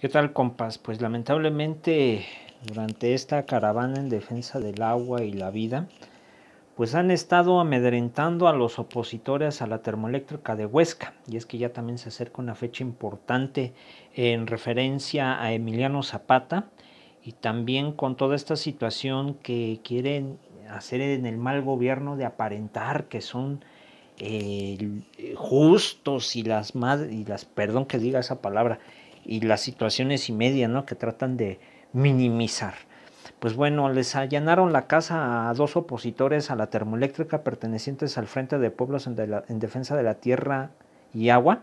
¿Qué tal compas? Pues lamentablemente durante esta caravana en defensa del agua y la vida, pues han estado amedrentando a los opositores a la termoeléctrica de Huesca. Y es que ya también se acerca una fecha importante en referencia a Emiliano Zapata y también con toda esta situación que quieren hacer en el mal gobierno de aparentar que son eh, justos y las, y las, perdón que diga esa palabra, y las situaciones y media, Que tratan de minimizar. Pues bueno, les allanaron la casa a dos opositores a la termoeléctrica pertenecientes al Frente de Pueblos en, Defensa de la Tierra y Agua.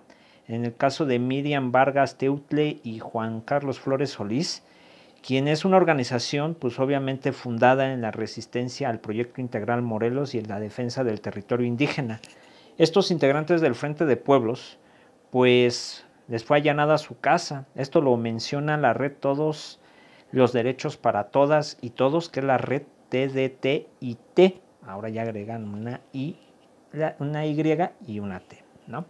En el caso de Miriam Vargas Teutle y Juan Carlos Flores Solís, quien es una organización, pues obviamente fundada en la resistencia al proyecto integral Morelos y en la defensa del territorio indígena. Estos integrantes del Frente de Pueblos, pues les fue allanada su casa. Esto lo menciona la red Todos los Derechos para Todas y Todos, que es la red y T. Ahora ya agregan una I, una Y y una T. ¿no?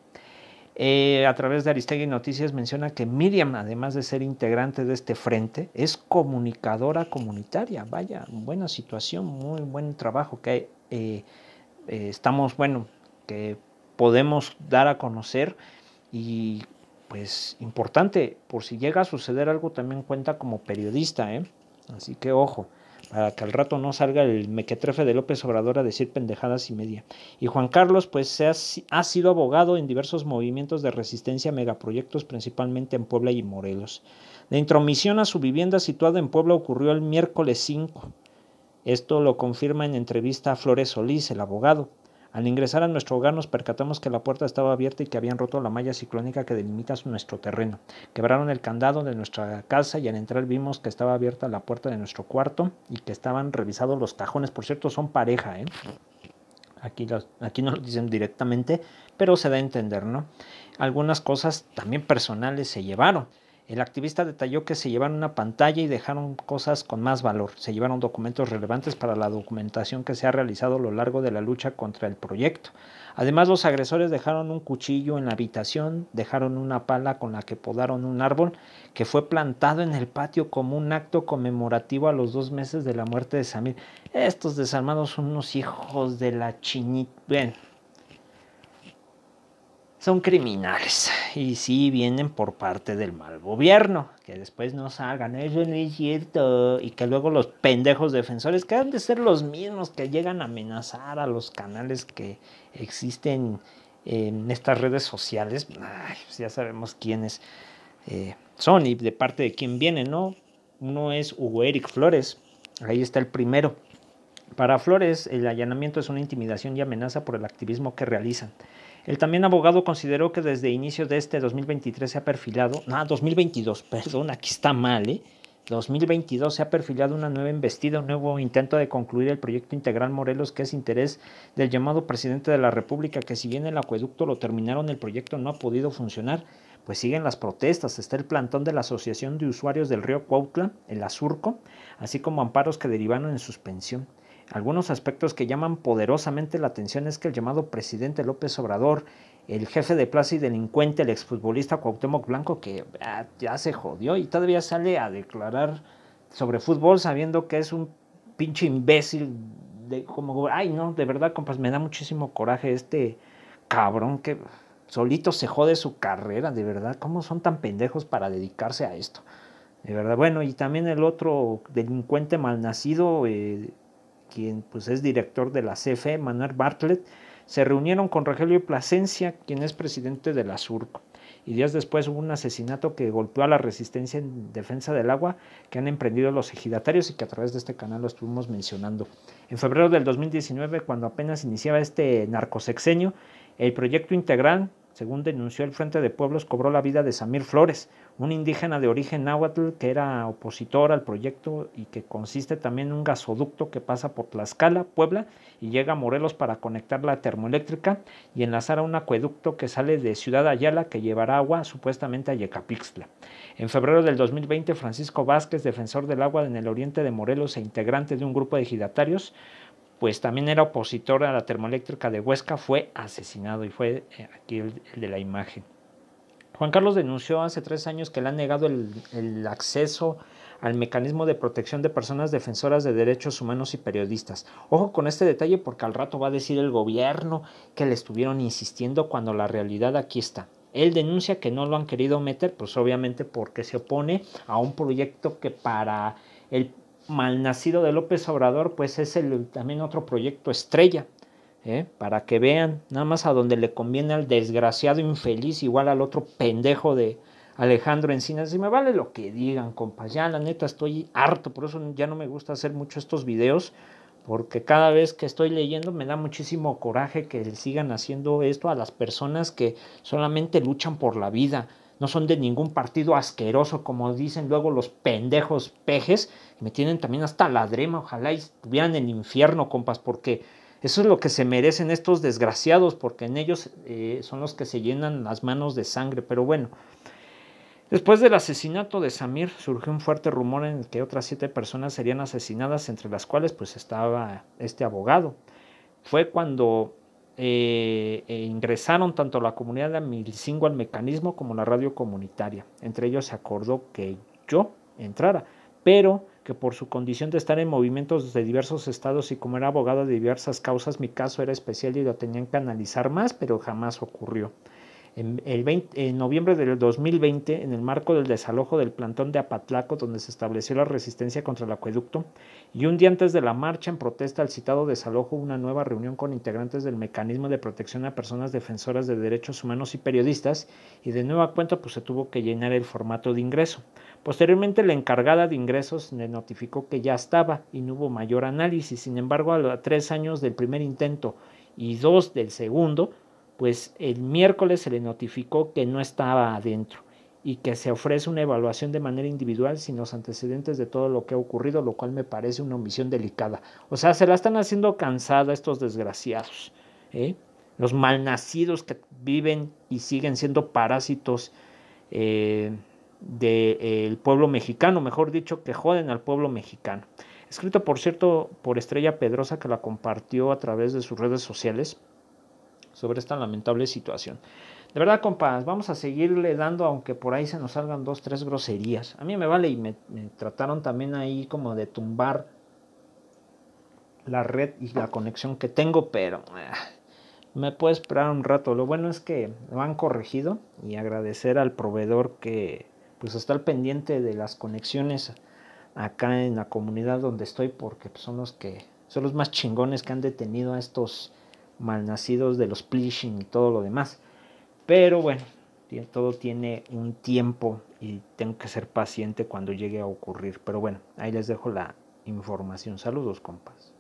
Eh, a través de Aristegui Noticias menciona que Miriam, además de ser integrante de este frente, es comunicadora comunitaria. Vaya, buena situación, muy buen trabajo que eh, eh, estamos, bueno, que podemos dar a conocer y pues importante, por si llega a suceder algo también cuenta como periodista, ¿eh? Así que ojo, para que al rato no salga el mequetrefe de López Obrador a decir pendejadas y media. Y Juan Carlos, pues se ha, sido abogado en diversos movimientos de resistencia a megaproyectos, principalmente en Puebla y Morelos. La intromisión a su vivienda situada en Puebla ocurrió el miércoles 5. Esto lo confirma en entrevista a Flores Solís, el abogado. Al ingresar a nuestro hogar nos percatamos que la puerta estaba abierta y que habían roto la malla ciclónica que delimita nuestro terreno. Quebraron el candado de nuestra casa y al entrar vimos que estaba abierta la puerta de nuestro cuarto y que estaban revisados los cajones. Por cierto, son pareja, ¿eh? Aquí, aquí no lo dicen directamente, pero se da a entender, ¿no? Algunas cosas también personales se llevaron. El activista detalló que se llevaron una pantalla y dejaron cosas con más valor. Se llevaron documentos relevantes para la documentación que se ha realizado a lo largo de la lucha contra el proyecto. Además, los agresores dejaron un cuchillo en la habitación, dejaron una pala con la que podaron un árbol que fue plantado en el patio como un acto conmemorativo a los dos meses de la muerte de Samir. Estos desarmados son unos hijos de la chinita son criminales y si vienen por parte del mal gobierno. Que después no salgan, eso no es cierto. Y que luego los pendejos defensores, que han de ser los mismos que llegan a amenazar a los canales que existen en estas redes sociales, pues ya sabemos quiénes eh, son y de parte de quién vienen, ¿no? Uno es Hugo Eric Flores, ahí está el primero. Para Flores, el allanamiento es una intimidación y amenaza por el activismo que realizan. El también abogado consideró que desde inicio de este 2023 se ha perfilado, no, 2022, perdón, aquí está mal, ¿eh? 2022 se ha perfilado una nueva investida, un nuevo intento de concluir el proyecto integral Morelos, que es interés del llamado presidente de la República, que si bien el acueducto lo terminaron, el proyecto no ha podido funcionar, pues siguen las protestas. Está el plantón de la Asociación de Usuarios del Río Cuautla, el Azurco, así como amparos que derivaron en suspensión. Algunos aspectos que llaman poderosamente la atención es que el llamado presidente López Obrador, el jefe de plaza y delincuente, el exfutbolista Cuauhtémoc Blanco, que ah, ya se jodió y todavía sale a declarar sobre fútbol sabiendo que es un pinche imbécil de como ay no, de verdad compas, me da muchísimo coraje este cabrón que solito se jode su carrera, de verdad, ¿cómo son tan pendejos para dedicarse a esto? De verdad, bueno, y también el otro delincuente malnacido eh, quien pues, es director de la CFE, Manuel Bartlett, se reunieron con Rogelio Plasencia, quien es presidente de la SURC, Y días después hubo un asesinato que golpeó a la resistencia en defensa del agua que han emprendido los ejidatarios y que a través de este canal lo estuvimos mencionando. En febrero del 2019, cuando apenas iniciaba este narcosexenio, el proyecto integral según denunció el Frente de Pueblos, cobró la vida de Samir Flores, un indígena de origen náhuatl que era opositor al proyecto y que consiste también en un gasoducto que pasa por Tlaxcala, Puebla, y llega a Morelos para conectar la termoeléctrica y enlazar a un acueducto que sale de Ciudad Ayala que llevará agua supuestamente a Yecapixtla. En febrero del 2020, Francisco Vázquez, defensor del agua en el oriente de Morelos e integrante de un grupo de ejidatarios, pues también era opositor a la termoeléctrica de Huesca, fue asesinado y fue eh, aquí el, de la imagen. Juan Carlos denunció hace tres años que le han negado el, el, acceso al mecanismo de protección de personas defensoras de derechos humanos y periodistas. Ojo con este detalle porque al rato va a decir el gobierno que le estuvieron insistiendo cuando la realidad aquí está. Él denuncia que no lo han querido meter, pues obviamente porque se opone a un proyecto que para el Mal Nacido de López Obrador, pues es el, también otro proyecto estrella, ¿eh? para que vean nada más a donde le conviene al desgraciado infeliz, igual al otro pendejo de Alejandro Encinas. Y me vale lo que digan, compas, ya la neta estoy harto, por eso ya no me gusta hacer mucho estos videos, porque cada vez que estoy leyendo me da muchísimo coraje que sigan haciendo esto a las personas que solamente luchan por la vida no son de ningún partido asqueroso, como dicen luego los pendejos pejes, me tienen también hasta la ojalá estuvieran en infierno, compas, porque eso es lo que se merecen estos desgraciados, porque en ellos eh, son los que se llenan las manos de sangre, pero bueno. Después del asesinato de Samir surgió un fuerte rumor en que otras siete personas serían asesinadas, entre las cuales pues estaba este abogado. Fue cuando eh, e ingresaron tanto la comunidad de Milcingo al mecanismo como la radio comunitaria. Entre ellos se acordó que yo entrara, pero que por su condición de estar en movimientos de diversos estados y como era abogada de diversas causas, mi caso era especial y lo tenían que analizar más, pero jamás ocurrió. En, 20, en noviembre del 2020, en el marco del desalojo del plantón de Apatlaco, donde se estableció la resistencia contra el acueducto, y un día antes de la marcha en protesta al citado desalojo, una nueva reunión con integrantes del Mecanismo de Protección a Personas Defensoras de Derechos Humanos y Periodistas, y de nueva cuenta pues, se tuvo que llenar el formato de ingreso. Posteriormente, la encargada de ingresos le notificó que ya estaba y no hubo mayor análisis. Sin embargo, a los tres años del primer intento y dos del segundo, pues el miércoles se le notificó que no estaba adentro y que se ofrece una evaluación de manera individual sin los antecedentes de todo lo que ha ocurrido, lo cual me parece una omisión delicada. O sea, se la están haciendo cansada estos desgraciados, ¿eh? los malnacidos que viven y siguen siendo parásitos eh, del eh, pueblo mexicano, mejor dicho, que joden al pueblo mexicano. Escrito, por cierto, por Estrella Pedrosa, que la compartió a través de sus redes sociales, sobre esta lamentable situación. De verdad, compas, vamos a seguirle dando, aunque por ahí se nos salgan dos, tres groserías. A mí me vale y me, trataron también ahí como de tumbar la red y la conexión que tengo, pero ah, me puede esperar un rato. Lo bueno es que lo han corregido y agradecer al proveedor que pues está al pendiente de las conexiones acá en la comunidad donde estoy porque son los que son los más chingones que han detenido a estos malnacidos de los plishing y todo lo demás. Pero bueno, todo tiene un tiempo y tengo que ser paciente cuando llegue a ocurrir. Pero bueno, ahí les dejo la información. Saludos, compas.